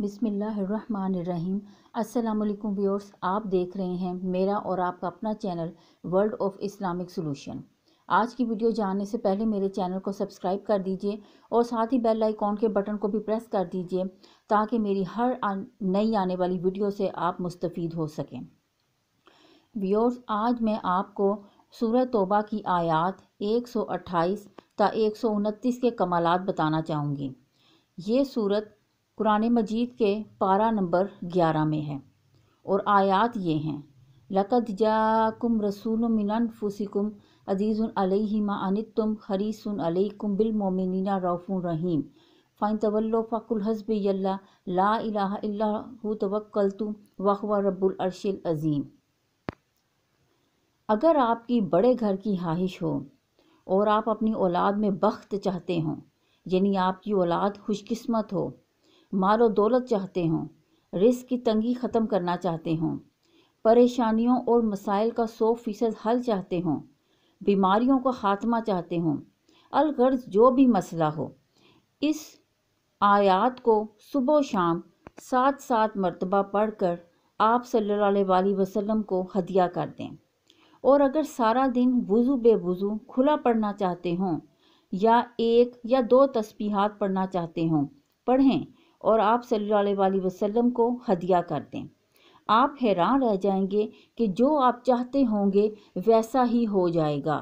बिसमीम् अल्लाम व्यूअर्स आप देख रहे हैं मेरा और आपका अपना channel World of Islamic Solution आज की वीडियो जानने से पहले मेरे चैनल को सब्सक्राइब कर दीजिए और साथ ही बेल आइकॉन के बटन को भी प्रेस कर दीजिए ताकि मेरी हर नई आने वाली वीडियो से आप मुस्तफ़ हो सकें व्यूअर्स आज मैं आपको सूरह तोबा की आयात एक सौ अट्ठाईस त एक सौ उनतीस के कमालत बताना चाहूँगी ये सूरत कुरान मजीद के पारा नंबर ग्यारह में है और आयात ये हैं लकद जाम रसूल मिनन फुसिकुम अजीज़ अलैहिमा अन तुम हरीसन अलैकुम बिलमोमिन रऊफ़ुर रहीम फ़ाइन तवल्लो फ़ाकुल हसब यल्ला ला इला तवक्ल तुम वखवा रब्बुलरशिल अज़ीम अगर आपकी बड़े घर की हाहिश हो और आप अपनी औलाद में बख्त चाहते हों यानी आपकी औलाद खुशकस्मत हो माल दौलत चाहते हों रिस्क की तंगी ख़त्म करना चाहते हों परेशानियों और मसाइल का सौ फीसद हल चाहते हों बीमारियों का खात्मा चाहते हों अलगर्ज जो भी मसला हो इस आयात को सुबह शाम सात सात मरतबा पढ़कर आप सल्लल्लाहु अलैहि वसल्लम को हदिया कर दें और अगर सारा दिन वज़ू बेवज़ू खुला पढ़ना चाहते हों या एक या दो तस्बीहात पढ़ना चाहते हों पढ़ें और आप सल्लल्लाहु अलैहि वसल्लम को हदिया कर दें आप हैरान रह जाएंगे कि जो आप चाहते होंगे वैसा ही हो जाएगा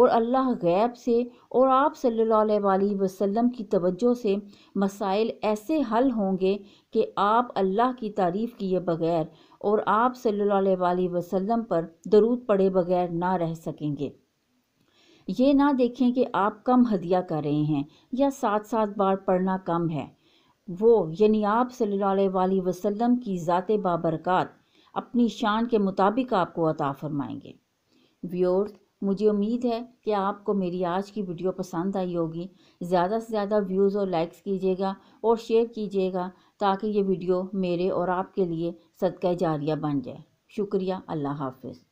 और अल्लाह गैब से और आप सल्लल्लाहु अलैहि वसल्लम की तवज्जो से मसाइल ऐसे हल होंगे कि आप अल्लाह की तारीफ़ किए बगैर और आप सल्लल्लाहु अलैहि वसल्लम पर दरूद पड़े बगैर ना रह सकेंगे ये ना देखें कि आप कम हदिया कर रहे हैं या सात सात बार पढ़ना कम है वो यानी आप सल्लल्लाहु अलैहि वसल्लम की ज़ात बाबरकत अपनी शान के मुताबिक आपको अता फरमाएंगे व्योर्स मुझे उम्मीद है कि आपको मेरी आज की वीडियो पसंद आई होगी ज़्यादा से ज़्यादा व्यूज़ और लाइक्स कीजिएगा और शेयर कीजिएगा ताकि ये वीडियो मेरे और आपके लिए सदका जारिया बन जाए शुक्रिया अल्लाह हाफिज़